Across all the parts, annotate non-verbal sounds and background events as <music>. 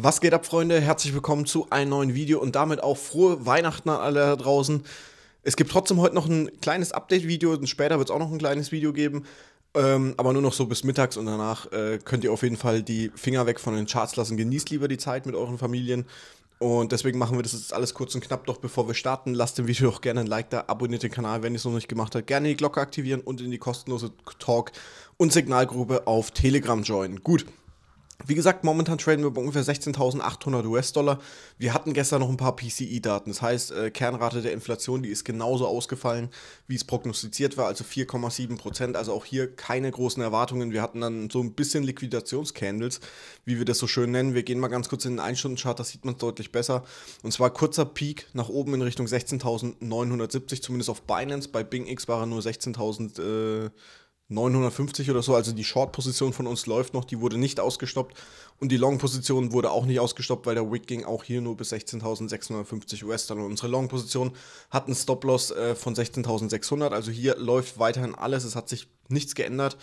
Was geht ab, Freunde? Herzlich willkommen zu einem neuen Video und damit auch frohe Weihnachten an alle da draußen. Es gibt trotzdem heute noch ein kleines Update-Video, später wird es auch noch ein kleines Video geben, ähm, aber nur noch so bis mittags und danach äh, könnt ihr auf jeden Fall die Finger weg von den Charts lassen. Genießt lieber die Zeit mit euren Familien. Und deswegen machen wir das jetzt alles kurz und knapp. Doch bevor wir starten, lasst dem Video auch gerne ein Like da, abonniert den Kanal, wenn ihr es noch nicht gemacht habt. Gerne die Glocke aktivieren und in die kostenlose Talk- und Signalgruppe auf Telegram joinen. Gut, wie gesagt, momentan traden wir bei ungefähr 16.800 US-Dollar. Wir hatten gestern noch ein paar PCI-Daten. E das heißt, äh, Kernrate der Inflation, die ist genauso ausgefallen, wie es prognostiziert war, also 4,7 Prozent. Also auch hier keine großen Erwartungen. Wir hatten dann so ein bisschen Liquidationscandles, wie wir das so schön nennen. Wir gehen mal ganz kurz in den 1-Stunden-Chart, das sieht man es deutlich besser. Und zwar kurzer Peak nach oben in Richtung 16.970, zumindest auf Binance. Bei Bing X waren nur 16.000. Äh, 950 oder so. Also die Short-Position von uns läuft noch, die wurde nicht ausgestoppt. Und die Long-Position wurde auch nicht ausgestoppt, weil der Wick ging auch hier nur bis 16.650 US-Dollar. Unsere Long-Position hat einen Stop-Loss äh, von 16.600. Also hier läuft weiterhin alles. Es hat sich nichts geändert.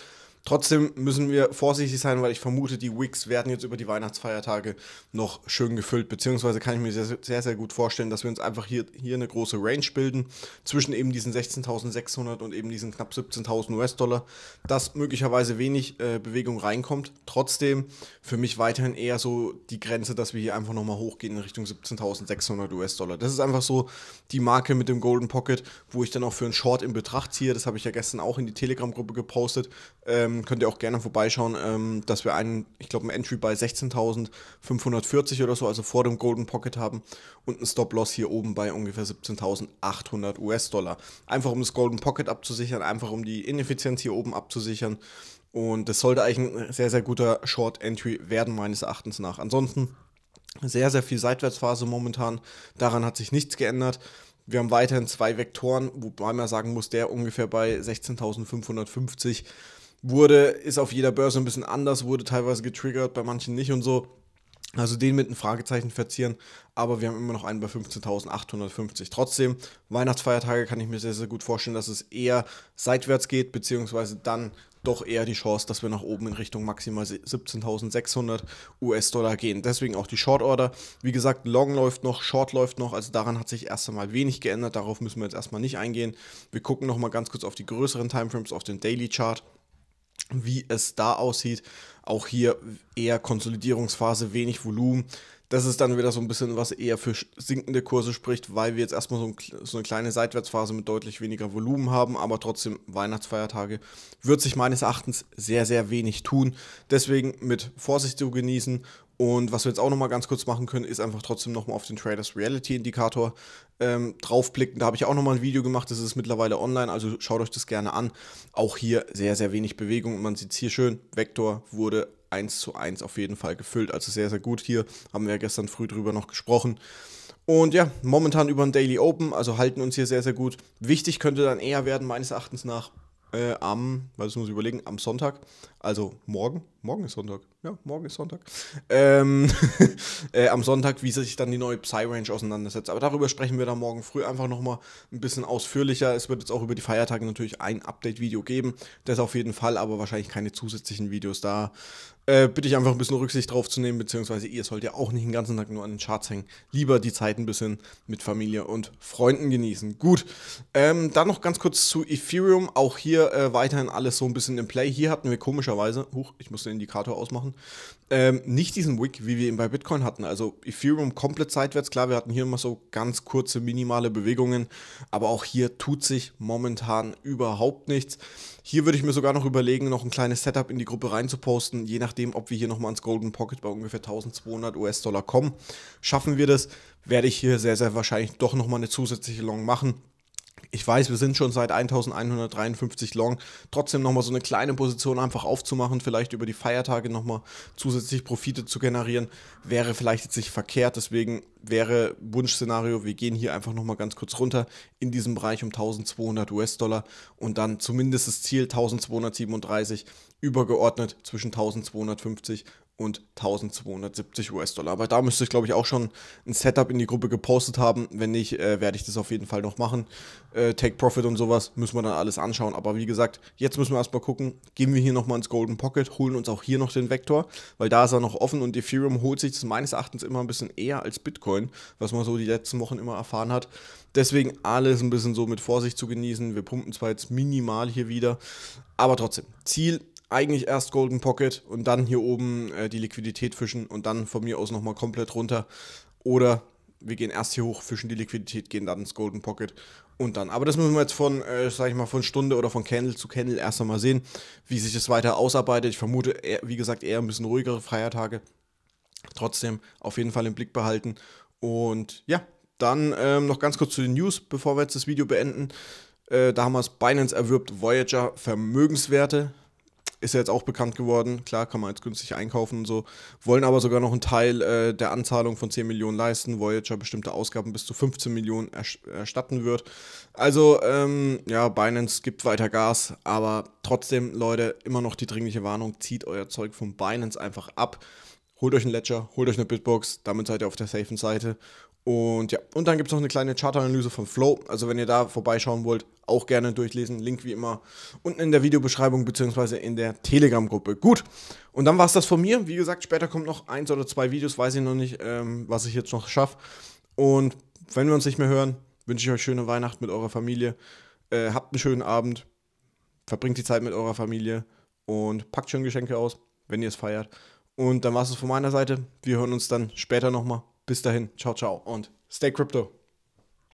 Trotzdem müssen wir vorsichtig sein, weil ich vermute, die Wicks werden jetzt über die Weihnachtsfeiertage noch schön gefüllt, beziehungsweise kann ich mir sehr, sehr, sehr gut vorstellen, dass wir uns einfach hier, hier eine große Range bilden zwischen eben diesen 16.600 und eben diesen knapp 17.000 US-Dollar, dass möglicherweise wenig äh, Bewegung reinkommt. Trotzdem für mich weiterhin eher so die Grenze, dass wir hier einfach nochmal hochgehen in Richtung 17.600 US-Dollar. Das ist einfach so die Marke mit dem Golden Pocket, wo ich dann auch für einen Short in Betracht ziehe. Das habe ich ja gestern auch in die Telegram-Gruppe gepostet. Ähm, ähm, könnt ihr auch gerne vorbeischauen, ähm, dass wir einen, ich glaube, einen Entry bei 16.540 oder so, also vor dem Golden Pocket haben und einen Stop-Loss hier oben bei ungefähr 17.800 US-Dollar. Einfach um das Golden Pocket abzusichern, einfach um die Ineffizienz hier oben abzusichern. Und das sollte eigentlich ein sehr, sehr guter Short-Entry werden, meines Erachtens nach. Ansonsten sehr, sehr viel Seitwärtsphase momentan. Daran hat sich nichts geändert. Wir haben weiterhin zwei Vektoren, wobei man sagen muss, der ungefähr bei 16.550 wurde, ist auf jeder Börse ein bisschen anders, wurde teilweise getriggert, bei manchen nicht und so. Also den mit einem Fragezeichen verzieren, aber wir haben immer noch einen bei 15.850. Trotzdem, Weihnachtsfeiertage kann ich mir sehr, sehr gut vorstellen, dass es eher seitwärts geht, beziehungsweise dann doch eher die Chance, dass wir nach oben in Richtung maximal 17.600 US-Dollar gehen. Deswegen auch die Short Order. Wie gesagt, Long läuft noch, Short läuft noch, also daran hat sich erst einmal wenig geändert. Darauf müssen wir jetzt erstmal nicht eingehen. Wir gucken nochmal ganz kurz auf die größeren Timeframes, auf den Daily Chart wie es da aussieht. Auch hier eher Konsolidierungsphase, wenig Volumen. Das ist dann wieder so ein bisschen, was eher für sinkende Kurse spricht, weil wir jetzt erstmal so, ein, so eine kleine Seitwärtsphase mit deutlich weniger Volumen haben, aber trotzdem Weihnachtsfeiertage wird sich meines Erachtens sehr, sehr wenig tun. Deswegen mit Vorsicht zu genießen und was wir jetzt auch nochmal ganz kurz machen können, ist einfach trotzdem nochmal auf den Traders Reality Indikator ähm, draufblicken. Da habe ich auch nochmal ein Video gemacht, das ist mittlerweile online, also schaut euch das gerne an. Auch hier sehr, sehr wenig Bewegung. Man sieht es hier schön, Vektor wurde 1 zu 1 auf jeden Fall gefüllt. Also sehr, sehr gut hier. Haben wir gestern früh drüber noch gesprochen. Und ja, momentan über den Daily Open, also halten uns hier sehr, sehr gut. Wichtig könnte dann eher werden, meines Erachtens nach, äh, am, weil das muss ich überlegen, am Sonntag, also morgen, morgen ist Sonntag, ja, morgen ist Sonntag, ähm, <laughs> äh, am Sonntag, wie sich dann die neue Psy-Range auseinandersetzt. Aber darüber sprechen wir dann morgen früh einfach nochmal ein bisschen ausführlicher. Es wird jetzt auch über die Feiertage natürlich ein Update-Video geben, das auf jeden Fall, aber wahrscheinlich keine zusätzlichen Videos da. Äh, bitte ich einfach ein bisschen Rücksicht drauf zu nehmen, beziehungsweise ihr sollt ja auch nicht den ganzen Tag nur an den Charts hängen. Lieber die Zeit ein bisschen mit Familie und Freunden genießen. Gut, ähm, dann noch ganz kurz zu Ethereum. Auch hier äh, weiterhin alles so ein bisschen im Play. Hier hatten wir komischer möglicherweise, huch, ich muss den Indikator ausmachen, ähm, nicht diesen Wick, wie wir ihn bei Bitcoin hatten. Also Ethereum komplett seitwärts, klar, wir hatten hier immer so ganz kurze, minimale Bewegungen, aber auch hier tut sich momentan überhaupt nichts. Hier würde ich mir sogar noch überlegen, noch ein kleines Setup in die Gruppe reinzuposten, je nachdem, ob wir hier nochmal ins Golden Pocket bei ungefähr 1200 US-Dollar kommen. Schaffen wir das, werde ich hier sehr, sehr wahrscheinlich doch nochmal eine zusätzliche Long machen ich weiß, wir sind schon seit 1153 long, trotzdem nochmal so eine kleine Position einfach aufzumachen, vielleicht über die Feiertage nochmal zusätzlich Profite zu generieren, wäre vielleicht jetzt nicht verkehrt. Deswegen wäre Wunschszenario, wir gehen hier einfach nochmal ganz kurz runter in diesem Bereich um 1200 US-Dollar und dann zumindest das Ziel 1237 übergeordnet zwischen 1250 und 1270 US-Dollar. Aber da müsste ich, glaube ich, auch schon ein Setup in die Gruppe gepostet haben. Wenn nicht, äh, werde ich das auf jeden Fall noch machen. Äh, Take Profit und sowas müssen wir dann alles anschauen. Aber wie gesagt, jetzt müssen wir erstmal gucken, gehen wir hier nochmal ins Golden Pocket, holen uns auch hier noch den Vektor, weil da ist er noch offen und Ethereum holt sich das meines Erachtens immer ein bisschen eher als Bitcoin, was man so die letzten Wochen immer erfahren hat. Deswegen alles ein bisschen so mit Vorsicht zu genießen. Wir pumpen zwar jetzt minimal hier wieder, aber trotzdem, Ziel ist, eigentlich erst Golden Pocket und dann hier oben äh, die Liquidität fischen und dann von mir aus nochmal komplett runter. Oder wir gehen erst hier hoch, fischen die Liquidität, gehen dann ins Golden Pocket und dann. Aber das müssen wir jetzt von, äh, sag ich mal, von Stunde oder von Candle zu Candle erst einmal sehen, wie sich das weiter ausarbeitet. Ich vermute, eher, wie gesagt, eher ein bisschen ruhigere Feiertage. Trotzdem auf jeden Fall im Blick behalten. Und ja, dann ähm, noch ganz kurz zu den News, bevor wir jetzt das Video beenden. Äh, da haben wir es Binance erwirbt Voyager Vermögenswerte. Ist ja jetzt auch bekannt geworden. Klar, kann man jetzt günstig einkaufen und so. Wollen aber sogar noch einen Teil äh, der Anzahlung von 10 Millionen leisten. Voyager bestimmte Ausgaben bis zu 15 Millionen erstatten wird. Also, ähm, ja, Binance gibt weiter Gas. Aber trotzdem, Leute, immer noch die dringliche Warnung: zieht euer Zeug von Binance einfach ab. Holt euch einen Ledger, holt euch eine Bitbox, damit seid ihr auf der safen Seite und ja, und dann gibt es noch eine kleine Chartanalyse von Flow. Also wenn ihr da vorbeischauen wollt, auch gerne durchlesen. Link wie immer unten in der Videobeschreibung bzw. in der Telegram-Gruppe. Gut, und dann war es das von mir. Wie gesagt, später kommt noch eins oder zwei Videos, weiß ich noch nicht, ähm, was ich jetzt noch schaffe. Und wenn wir uns nicht mehr hören, wünsche ich euch schöne Weihnachten mit eurer Familie. Äh, habt einen schönen Abend. Verbringt die Zeit mit eurer Familie und packt schön Geschenke aus, wenn ihr es feiert. Und dann war es von meiner Seite. Wir hören uns dann später nochmal. Bis dahin, ciao, ciao und stay crypto.